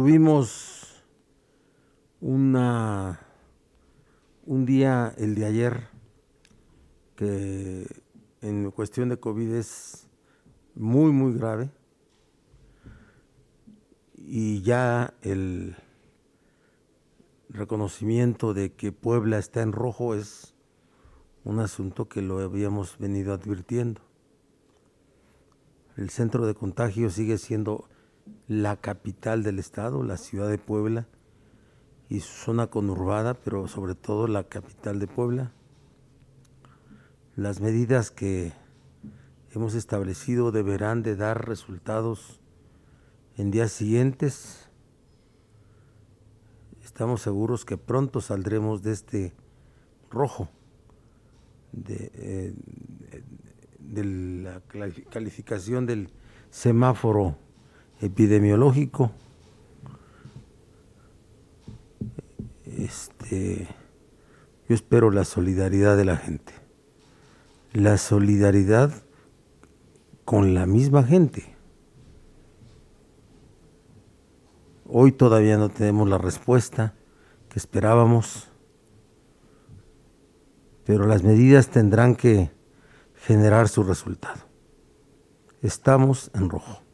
Tuvimos una un día el de ayer que en cuestión de COVID es muy muy grave y ya el reconocimiento de que Puebla está en rojo es un asunto que lo habíamos venido advirtiendo. El centro de contagio sigue siendo la capital del estado, la ciudad de Puebla y su zona conurbada, pero sobre todo la capital de Puebla. Las medidas que hemos establecido deberán de dar resultados en días siguientes. Estamos seguros que pronto saldremos de este rojo de, eh, de la calificación del semáforo epidemiológico. Este, yo espero la solidaridad de la gente. La solidaridad con la misma gente. Hoy todavía no tenemos la respuesta que esperábamos, pero las medidas tendrán que generar su resultado. Estamos en rojo.